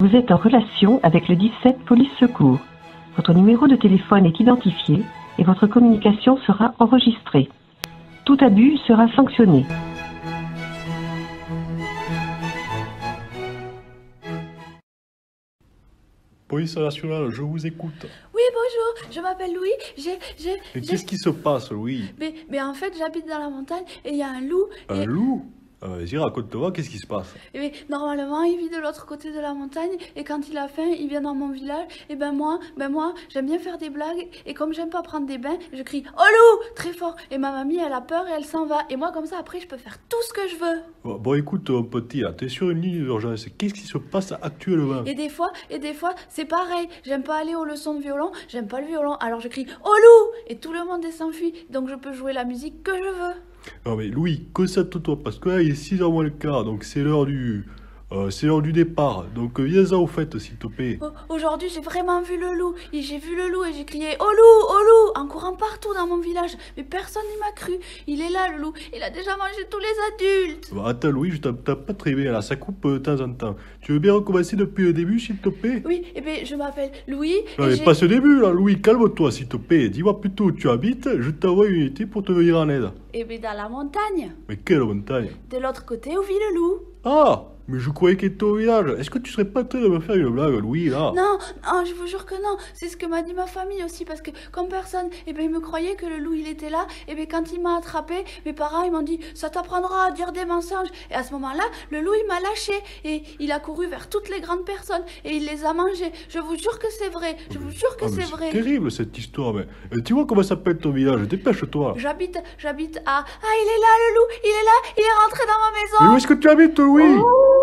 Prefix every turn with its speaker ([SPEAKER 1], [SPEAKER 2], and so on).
[SPEAKER 1] Vous êtes en relation avec le 17 Police Secours. Votre numéro de téléphone est identifié et votre communication sera enregistrée. Tout abus sera sanctionné.
[SPEAKER 2] Police nationale, je vous écoute.
[SPEAKER 1] Oui, bonjour, je m'appelle Louis, j'ai... j'ai-
[SPEAKER 2] Mais qu'est-ce qui se passe, Louis
[SPEAKER 1] mais, en fait, j'habite dans la montagne et il y a un loup.
[SPEAKER 2] Un loup euh, vas-y, raconte toi, qu'est-ce qui se passe
[SPEAKER 1] eh bien, Normalement, il vit de l'autre côté de la montagne et quand il a faim, il vient dans mon village. Et ben moi, ben moi, j'aime bien faire des blagues et comme j'aime pas prendre des bains, je crie « Oh loup !» très fort. Et ma mamie, elle a peur et elle s'en va. Et moi, comme ça, après, je peux faire tout ce que je veux.
[SPEAKER 2] Bon, écoute, euh, petit, t'es sur une ligne d'urgence. Qu'est-ce qui se passe actuellement Et
[SPEAKER 1] des fois, et des fois, c'est pareil. J'aime pas aller aux leçons de violon, j'aime pas le violon. Alors je crie « Oh loup !» et tout le monde s'enfuit. Donc je peux jouer la musique que je veux.
[SPEAKER 2] Non mais Louis, que tu toi parce que là il est 6h moins le quart, donc c'est l'heure du... Euh, c'est l'heure du départ, donc euh, viens-en au fait, s'il te plaît.
[SPEAKER 1] Aujourd'hui, j'ai vraiment vu le loup. j'ai vu le loup et j'ai crié Oh loup, oh loup en courant partout dans mon village. Mais personne n'y m'a cru. Il est là, le loup. Il a déjà mangé tous les adultes.
[SPEAKER 2] Bah, attends, Louis, je t'as pas très bien là. Ça coupe euh, de temps en temps. Tu veux bien recommencer depuis le début, s'il te plaît Oui,
[SPEAKER 1] et eh ben, je m'appelle Louis. mais pas ce
[SPEAKER 2] début là, Louis. Calme-toi, s'il te plaît. Dis-moi plutôt où tu habites. Je t'envoie une unité pour te venir en aide.
[SPEAKER 1] et eh bien, dans la montagne.
[SPEAKER 2] Mais quelle montagne
[SPEAKER 1] De l'autre côté où vit le loup.
[SPEAKER 2] Ah mais je croyais qu'il était au village. Est-ce que tu serais pas train de me faire une blague, Louis, là
[SPEAKER 1] Non, non, je vous jure que non. C'est ce que m'a dit ma famille aussi, parce que comme personne, eh ben, il me croyait que le loup, il était là. Et eh ben, quand il m'a attrapé, mes parents, ils m'ont dit Ça t'apprendra à dire des mensonges. Et à ce moment-là, le loup, il m'a lâché. Et il a couru vers toutes les grandes personnes. Et il les a mangées. Je vous jure que c'est vrai. Je vous jure que ah, c'est vrai. C'est
[SPEAKER 2] terrible, cette histoire. Mais euh, tu vois comment s'appelle ton village Dépêche-toi.
[SPEAKER 1] J'habite, j'habite à. Ah, il est là, le loup, il est là, il est rentré dans ma maison. Mais où est-ce que tu
[SPEAKER 2] habites, Louis oh